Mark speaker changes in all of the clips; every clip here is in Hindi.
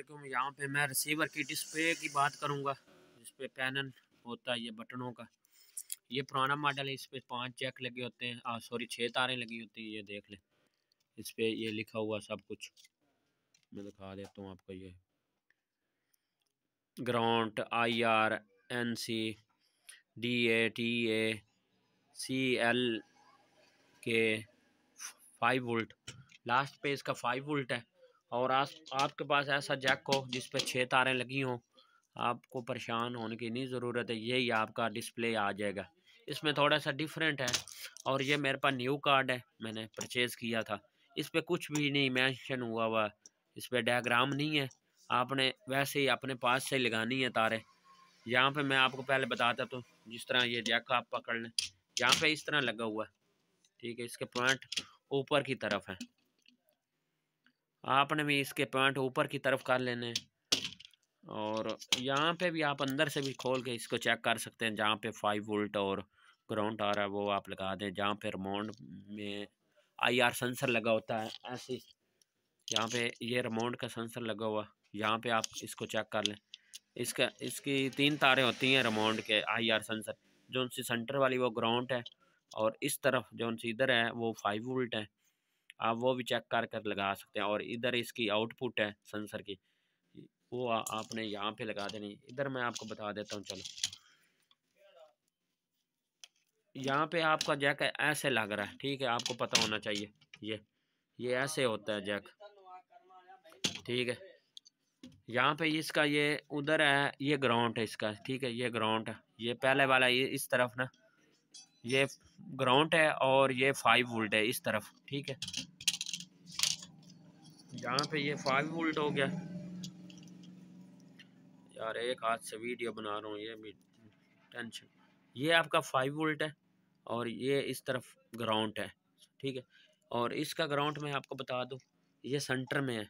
Speaker 1: असलम यहाँ पे मैं रिसीवर की डिस्प्ले की बात करूँगा जिस पे पैनल होता है ये बटनों का ये पुराना मॉडल है इस पर पाँच चेक लगे होते हैं सॉरी छः तारें लगी होती हैं ये देख लें इस पर ये लिखा हुआ सब कुछ मैं दिखा देता हूँ आपको ये ground I R N C D A T A C L के फाइव वोल्ट लास्ट पे इसका फाइव वोल्ट है और आप आपके पास ऐसा जैक हो जिस पर छः तारें लगी हों आपको परेशान होने की नहीं ज़रूरत है यही आपका डिस्प्ले आ जाएगा इसमें थोड़ा सा डिफरेंट है और ये मेरे पास न्यू कार्ड है मैंने परचेज़ किया था इस पर कुछ भी नहीं मैंशन हुआ हुआ इस पर डायग्राम नहीं है आपने वैसे ही अपने पास से लगानी है तारे यहाँ पे मैं आपको पहले बताता तो जिस तरह ये जैक आप पकड़ लें यहाँ पे इस तरह लगा हुआ है ठीक है इसके पॉइंट ऊपर की तरफ है आपने भी इसके पॉइंट ऊपर की तरफ कर लेने और यहाँ पे भी आप अंदर से भी खोल के इसको चेक कर सकते हैं जहाँ पे फाइव वोल्ट और ग्राउंड आ रहा है वो आप लगा दें जहाँ पे रिमोट में आईआर सेंसर लगा होता है ऐसे यहाँ पे ये रिमोट का सेंसर लगा हुआ यहाँ पे आप इसको चेक कर लें इसका इसकी तीन तारें होती हैं रिमोट के आर सेंसर जो सी सेंटर वाली वो ग्राउंड है और इस तरफ जो सी इधर है वो फाइव वोल्ट है आप वो भी चेक कर कर लगा सकते हैं और इधर इसकी आउटपुट है सेंसर की वो आ, आपने यहाँ पे लगा देनी इधर मैं आपको बता देता हूँ चलो यहाँ पे आपका जैक ऐसे लग रहा है ठीक है आपको पता होना चाहिए ये ये ऐसे होता है जैक ठीक है यहाँ पे इसका ये उधर है ये ग्राउंड है इसका ठीक है ये ग्राउंड है ये पहले वाला ये इस तरफ ना ये ग्राउंड है और ये फाइव वोल्ट है इस तरफ ठीक है यहाँ पे ये फाइव वोल्ट हो गया यार एक हाथ से वीडियो बना रहा हूँ ये भी टेंशन ये आपका फाइव वोल्ट है और ये इस तरफ ग्राउंड है ठीक है और इसका ग्राउंड मैं आपको बता दूँ ये सेंटर में है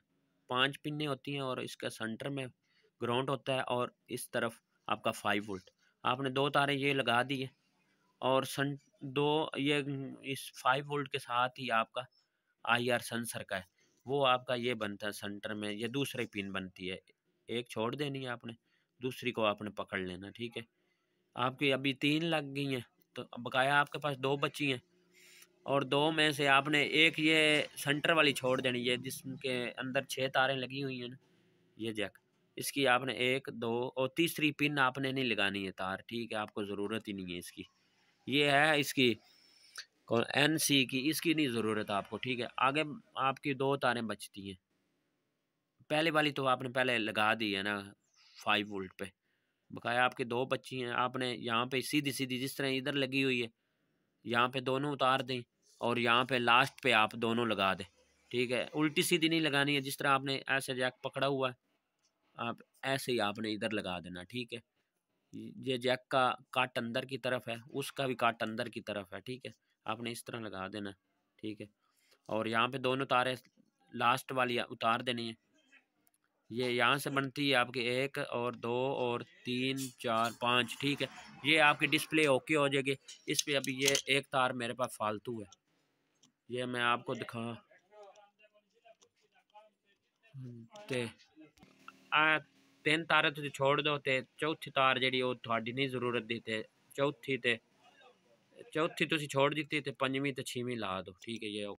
Speaker 1: पांच पिन्ने होती हैं और इसका सेंटर में ग्राउंड होता है और इस तरफ आपका फाइव वोल्ट आपने दो तारे ये लगा दिए और सन दो ये इस फाइव वोल्ट के साथ ही आपका आई आर सेंसर का है वो आपका ये बनता है सेंटर में ये दूसरी पिन बनती है एक छोड़ देनी है आपने दूसरी को आपने पकड़ लेना ठीक है आपकी अभी तीन लग गई हैं तो बकाया आपके पास दो बची हैं और दो में से आपने एक ये सेंटर वाली छोड़ देनी है जिसके अंदर छः तारें लगी हुई हैं ना ये जैक इसकी आपने एक दो और तीसरी पिन आपने नहीं लगानी है तार ठीक है आपको ज़रूरत ही नहीं है इसकी ये है इसकी कौन एन सी की इसकी नहीं ज़रूरत आपको ठीक है आगे आपकी दो तारें बचती हैं पहले वाली तो आपने पहले लगा दी है ना फाइव वोल्ट पे बकाया आपके दो बच्ची हैं आपने यहाँ पे सीधी सीधी जिस तरह इधर लगी हुई है यहाँ पे दोनों उतार दें और यहाँ पे लास्ट पे आप दोनों लगा दें ठीक है उल्टी सीधी नहीं लगानी है जिस तरह आपने ऐसे जैक पकड़ा हुआ है आप ऐसे ही आपने इधर लगा देना ठीक है ये जैक का काट अंदर की तरफ है उसका भी काट अंदर की तरफ है ठीक है आपने इस तरह लगा देना ठीक है और यहाँ पे दोनों तारे लास्ट वाली उतार देनी है ये यहाँ से बनती है आपकी एक और दो और तीन चार पाँच ठीक है ये आपकी डिस्प्ले ओके हो जाएगी इस पर अभी ये एक तार मेरे पास फालतू है ये मैं आपको दिखा ਤਿੰਨ ਤਾਰੇ ਤੁਸੀਂ ਛੋੜ ਦਿਓ ਤੇ ਚੌਥੀ ਤਾਰ ਜਿਹੜੀ ਉਹ ਤੁਹਾਡੀ ਨਹੀਂ ਜ਼ਰੂਰਤ ਦੀ ਤੇ ਚੌਥੀ ਤੇ ਚੌਥੀ ਤੁਸੀਂ ਛੋੜ ਦਿੱਤੀ ਤੇ ਪੰਜਵੀਂ ਤੇ ਛੇਵੀਂ ਲਾ ਦਿਓ ਠੀਕ ਹੈ ਜੀ